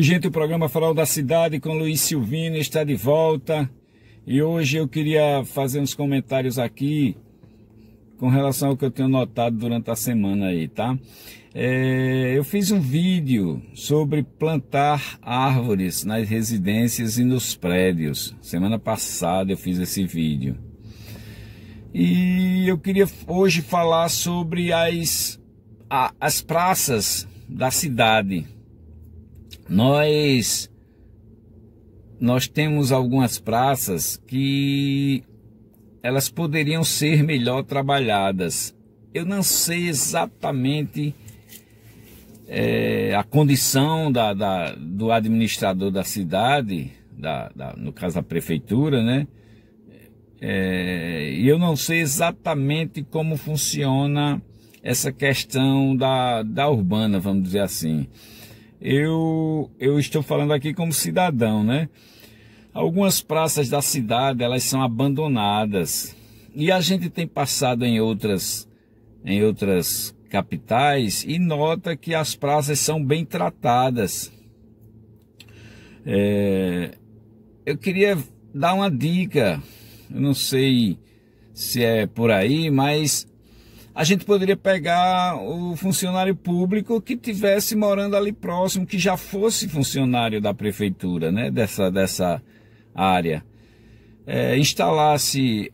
gente, o programa Farol da Cidade com Luiz Silvino está de volta. E hoje eu queria fazer uns comentários aqui com relação ao que eu tenho notado durante a semana aí, tá? É, eu fiz um vídeo sobre plantar árvores nas residências e nos prédios. Semana passada eu fiz esse vídeo. E eu queria hoje falar sobre as, a, as praças da cidade nós nós temos algumas praças que elas poderiam ser melhor trabalhadas. Eu não sei exatamente é, a condição da, da, do administrador da cidade, da, da, no caso da prefeitura, né? É, eu não sei exatamente como funciona essa questão da, da urbana, vamos dizer assim eu, eu estou falando aqui como cidadão, né? Algumas praças da cidade, elas são abandonadas. E a gente tem passado em outras, em outras capitais e nota que as praças são bem tratadas. É, eu queria dar uma dica, eu não sei se é por aí, mas a gente poderia pegar o funcionário público que tivesse morando ali próximo, que já fosse funcionário da prefeitura, né, dessa, dessa área. É, instalasse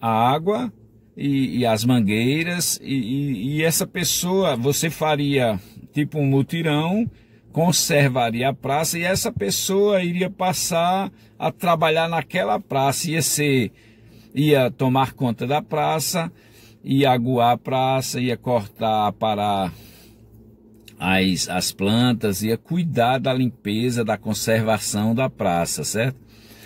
a água e, e as mangueiras, e, e, e essa pessoa, você faria tipo um mutirão, conservaria a praça e essa pessoa iria passar a trabalhar naquela praça, ia ser, ia tomar conta da praça ia aguar a praça, ia cortar, parar as, as plantas, ia cuidar da limpeza, da conservação da praça, certo?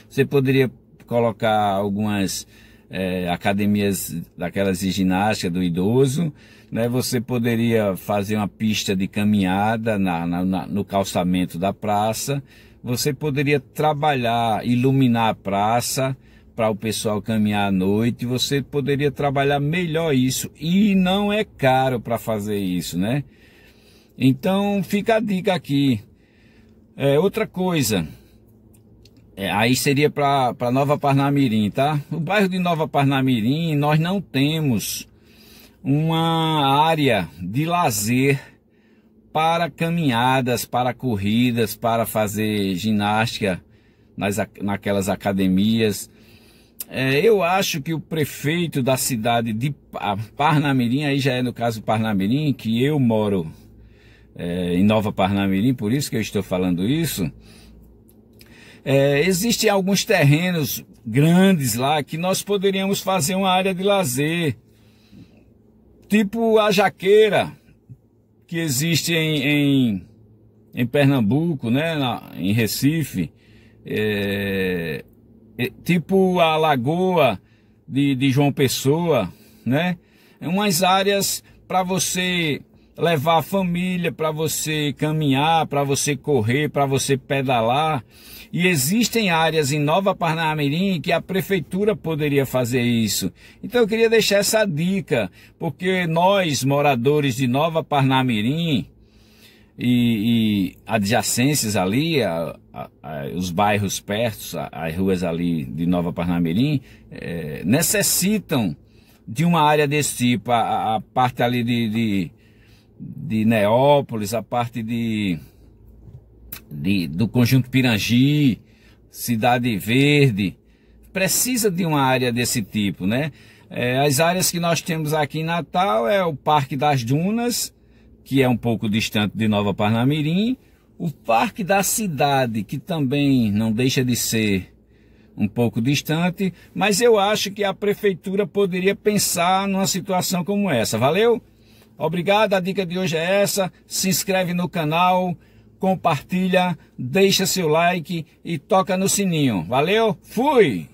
Você poderia colocar algumas é, academias daquelas de ginástica do idoso, né? Você poderia fazer uma pista de caminhada na, na, no calçamento da praça. Você poderia trabalhar, iluminar a praça, para o pessoal caminhar à noite, você poderia trabalhar melhor isso. E não é caro para fazer isso, né? Então fica a dica aqui. É, outra coisa, é, aí seria para Nova Parnamirim, tá? O bairro de Nova Parnamirim, nós não temos uma área de lazer para caminhadas, para corridas, para fazer ginástica nas, naquelas academias. É, eu acho que o prefeito da cidade de Parnamirim, aí já é no caso Parnamirim, que eu moro é, em Nova Parnamirim, por isso que eu estou falando isso. É, existem alguns terrenos grandes lá que nós poderíamos fazer uma área de lazer, tipo a Jaqueira, que existe em, em, em Pernambuco, né, na, em Recife. É, é, tipo a Lagoa de, de João Pessoa, né? É umas áreas para você levar a família, para você caminhar, para você correr, para você pedalar. E existem áreas em Nova Parnamirim que a prefeitura poderia fazer isso. Então eu queria deixar essa dica, porque nós, moradores de Nova Parnamirim, e, e adjacências ali, a, a, a, os bairros perto, as ruas ali de Nova Parnamirim, é, necessitam de uma área desse tipo. A, parte ali de, de, de, Neópolis, a parte de, de do conjunto Pirangi, Cidade Verde, precisa de uma área desse tipo, né? É, as áreas que nós temos aqui em Natal é o Parque das Dunas que é um pouco distante de Nova Parnamirim, o Parque da Cidade, que também não deixa de ser um pouco distante, mas eu acho que a prefeitura poderia pensar numa situação como essa. Valeu? Obrigado, a dica de hoje é essa. Se inscreve no canal, compartilha, deixa seu like e toca no sininho. Valeu? Fui!